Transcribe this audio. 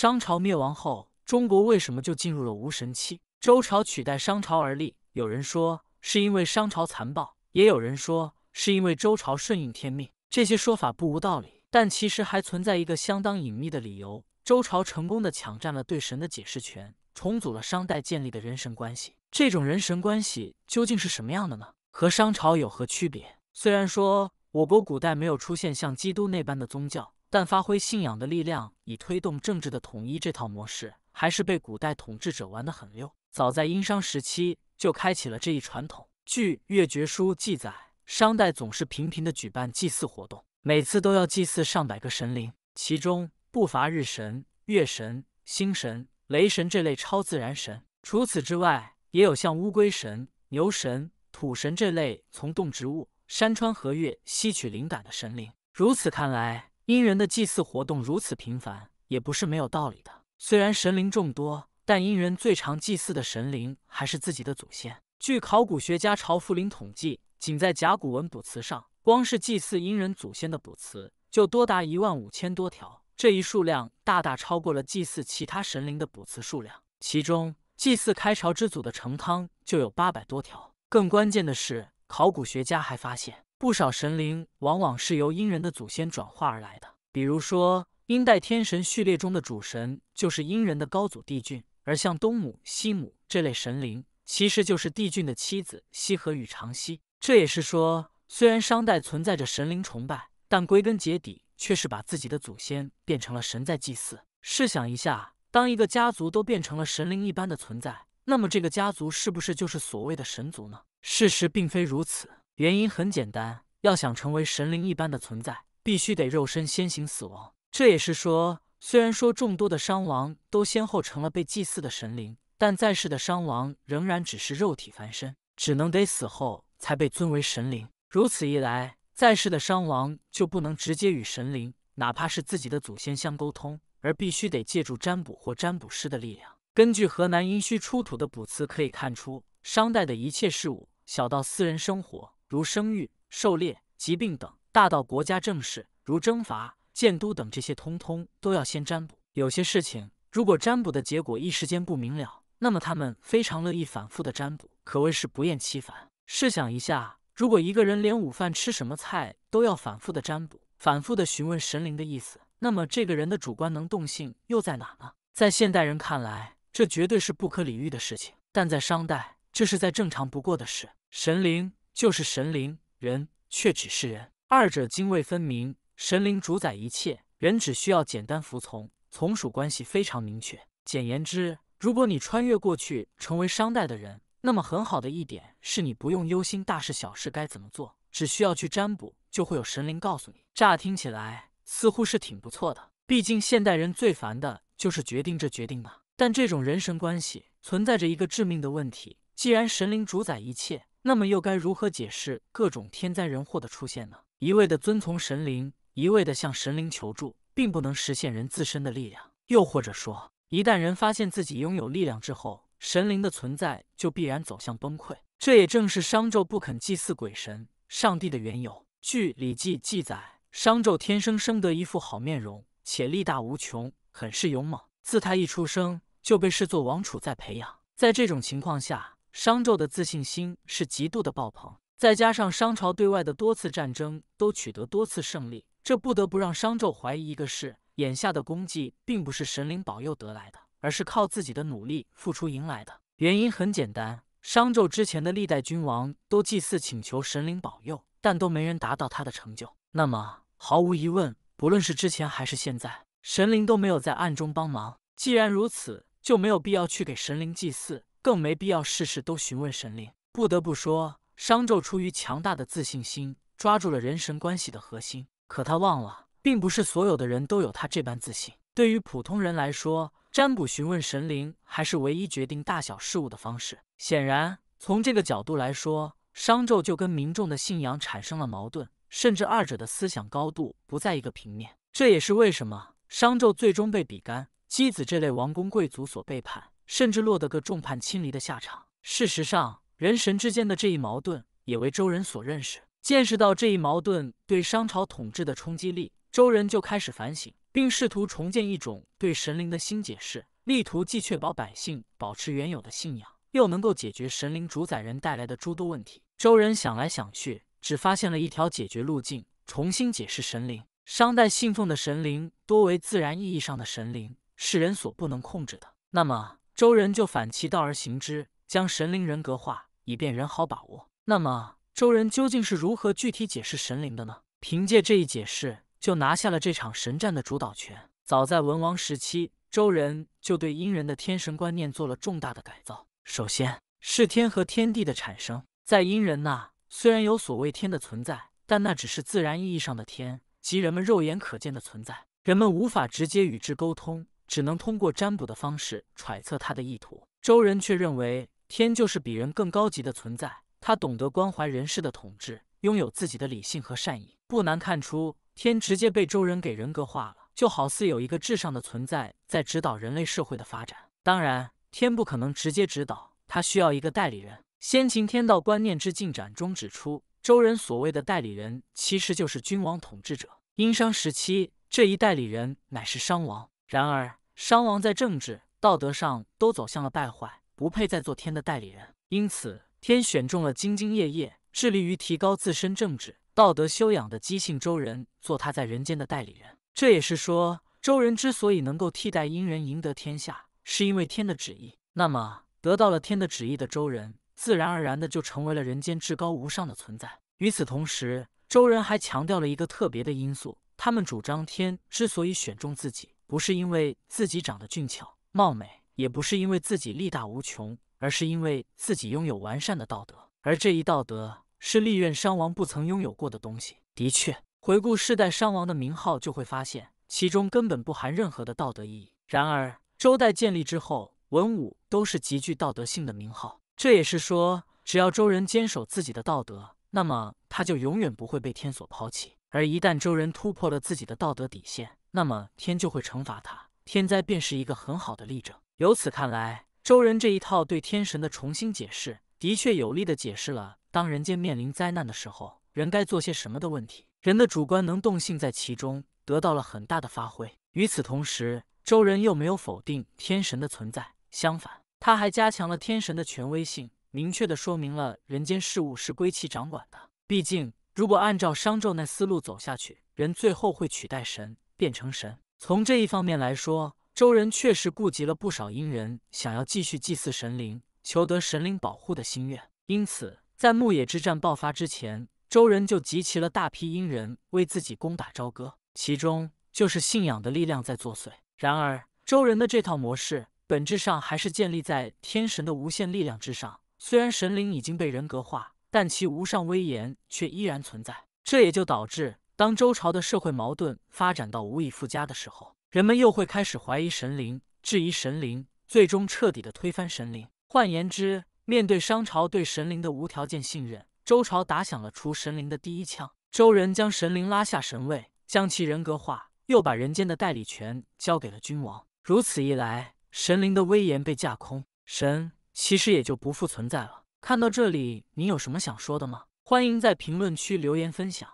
商朝灭亡后，中国为什么就进入了无神期？周朝取代商朝而立，有人说是因为商朝残暴，也有人说是因为周朝顺应天命。这些说法不无道理，但其实还存在一个相当隐秘的理由：周朝成功的抢占了对神的解释权，重组了商代建立的人神关系。这种人神关系究竟是什么样的呢？和商朝有何区别？虽然说我国古代没有出现像基督那般的宗教。但发挥信仰的力量以推动政治的统一，这套模式还是被古代统治者玩得很溜。早在殷商时期就开启了这一传统。据《越绝书》记载，商代总是频频地举办祭祀活动，每次都要祭祀上百个神灵，其中不乏日神、月神、星神、雷神这类超自然神。除此之外，也有像乌龟神、牛神、土神这类从动植物、山川河岳吸取灵感的神灵。如此看来。殷人的祭祀活动如此频繁，也不是没有道理的。虽然神灵众多，但殷人最常祭祀的神灵还是自己的祖先。据考古学家朝福林统计，仅在甲骨文卜辞上，光是祭祀殷人祖先的卜辞就多达一万五千多条，这一数量大大超过了祭祀其他神灵的卜辞数量。其中，祭祀开朝之祖的成汤就有八百多条。更关键的是，考古学家还发现。不少神灵往往是由阴人的祖先转化而来的，比如说阴代天神序列中的主神就是阴人的高祖帝俊，而像东母、西母这类神灵，其实就是帝俊的妻子西河与长西。这也是说，虽然商代存在着神灵崇拜，但归根结底却是把自己的祖先变成了神在祭祀。试想一下，当一个家族都变成了神灵一般的存在，那么这个家族是不是就是所谓的神族呢？事实并非如此。原因很简单，要想成为神灵一般的存在，必须得肉身先行死亡。这也是说，虽然说众多的商王都先后成了被祭祀的神灵，但在世的商王仍然只是肉体凡身，只能得死后才被尊为神灵。如此一来，在世的商王就不能直接与神灵，哪怕是自己的祖先相沟通，而必须得借助占卜或占卜师的力量。根据河南殷墟出土的卜辞可以看出，商代的一切事物，小到私人生活。如生育、狩猎、疾病等，大到国家政事，如征伐、建都等，这些通通都要先占卜。有些事情如果占卜的结果一时间不明了，那么他们非常乐意反复的占卜，可谓是不厌其烦。试想一下，如果一个人连午饭吃什么菜都要反复的占卜，反复的询问神灵的意思，那么这个人的主观能动性又在哪呢？在现代人看来，这绝对是不可理喻的事情，但在商代，这是再正常不过的事。神灵。就是神灵，人却只是人，二者泾渭分明。神灵主宰一切，人只需要简单服从，从属关系非常明确。简言之，如果你穿越过去成为商代的人，那么很好的一点是你不用忧心大事小事该怎么做，只需要去占卜，就会有神灵告诉你。乍听起来似乎是挺不错的，毕竟现代人最烦的就是决定这决定那。但这种人神关系存在着一个致命的问题：既然神灵主宰一切。那么又该如何解释各种天灾人祸的出现呢？一味地遵从神灵，一味地向神灵求助，并不能实现人自身的力量。又或者说，一旦人发现自己拥有力量之后，神灵的存在就必然走向崩溃。这也正是商纣不肯祭祀鬼神、上帝的缘由。据《礼记》记载，商纣天生生得一副好面容，且力大无穷，很是勇猛。自他一出生就被视作王储在培养。在这种情况下。商纣的自信心是极度的爆棚，再加上商朝对外的多次战争都取得多次胜利，这不得不让商纣怀疑一个事：眼下的功绩并不是神灵保佑得来的，而是靠自己的努力付出赢来的。原因很简单，商纣之前的历代君王都祭祀请求神灵保佑，但都没人达到他的成就。那么，毫无疑问，不论是之前还是现在，神灵都没有在暗中帮忙。既然如此，就没有必要去给神灵祭祀。更没必要事事都询问神灵。不得不说，商纣出于强大的自信心，抓住了人神关系的核心。可他忘了，并不是所有的人都有他这般自信。对于普通人来说，占卜询问神灵还是唯一决定大小事务的方式。显然，从这个角度来说，商纣就跟民众的信仰产生了矛盾，甚至二者的思想高度不在一个平面。这也是为什么商纣最终被比干、箕子这类王公贵族所背叛。甚至落得个众叛亲离的下场。事实上，人神之间的这一矛盾也为周人所认识，见识到这一矛盾对商朝统治的冲击力，周人就开始反省，并试图重建一种对神灵的新解释，力图既确保百姓保持原有的信仰，又能够解决神灵主宰人带来的诸多问题。周人想来想去，只发现了一条解决路径：重新解释神灵。商代信奉的神灵多为自然意义上的神灵，是人所不能控制的，那么。周人就反其道而行之，将神灵人格化，以便人好把握。那么，周人究竟是如何具体解释神灵的呢？凭借这一解释，就拿下了这场神战的主导权。早在文王时期，周人就对殷人的天神观念做了重大的改造。首先是天和天地的产生，在殷人那，虽然有所谓天的存在，但那只是自然意义上的天，即人们肉眼可见的存在，人们无法直接与之沟通。只能通过占卜的方式揣测他的意图。周人却认为天就是比人更高级的存在，他懂得关怀人世的统治，拥有自己的理性和善意。不难看出，天直接被周人给人格化了，就好似有一个至上的存在在指导人类社会的发展。当然，天不可能直接指导，他需要一个代理人。先秦天道观念之进展中指出，周人所谓的代理人其实就是君王统治者。殷商时期，这一代理人乃是商王。然而，商王在政治道德上都走向了败坏，不配再做天的代理人。因此，天选中了兢兢业业、致力于提高自身政治道德修养的姬姓周人做他在人间的代理人。这也是说，周人之所以能够替代殷人赢得天下，是因为天的旨意。那么，得到了天的旨意的周人，自然而然的就成为了人间至高无上的存在。与此同时，周人还强调了一个特别的因素，他们主张天之所以选中自己。不是因为自己长得俊俏貌美，也不是因为自己力大无穷，而是因为自己拥有完善的道德。而这一道德是历任商王不曾拥有过的东西。的确，回顾世代商王的名号，就会发现其中根本不含任何的道德意义。然而，周代建立之后，文武都是极具道德性的名号。这也是说，只要周人坚守自己的道德，那么他就永远不会被天所抛弃。而一旦周人突破了自己的道德底线，那么天就会惩罚他，天灾便是一个很好的例证。由此看来，周人这一套对天神的重新解释，的确有力的解释了当人间面临灾难的时候，人该做些什么的问题。人的主观能动性在其中得到了很大的发挥。与此同时，周人又没有否定天神的存在，相反，他还加强了天神的权威性，明确的说明了人间事物是归其掌管的。毕竟，如果按照商纣那思路走下去，人最后会取代神。变成神，从这一方面来说，周人确实顾及了不少阴人想要继续祭祀神灵、求得神灵保护的心愿，因此在牧野之战爆发之前，周人就集齐了大批阴人为自己攻打朝歌，其中就是信仰的力量在作祟。然而，周人的这套模式本质上还是建立在天神的无限力量之上，虽然神灵已经被人格化，但其无上威严却依然存在，这也就导致。当周朝的社会矛盾发展到无以复加的时候，人们又会开始怀疑神灵，质疑神灵，最终彻底的推翻神灵。换言之，面对商朝对神灵的无条件信任，周朝打响了除神灵的第一枪。周人将神灵拉下神位，将其人格化，又把人间的代理权交给了君王。如此一来，神灵的威严被架空，神其实也就不复存在了。看到这里，你有什么想说的吗？欢迎在评论区留言分享。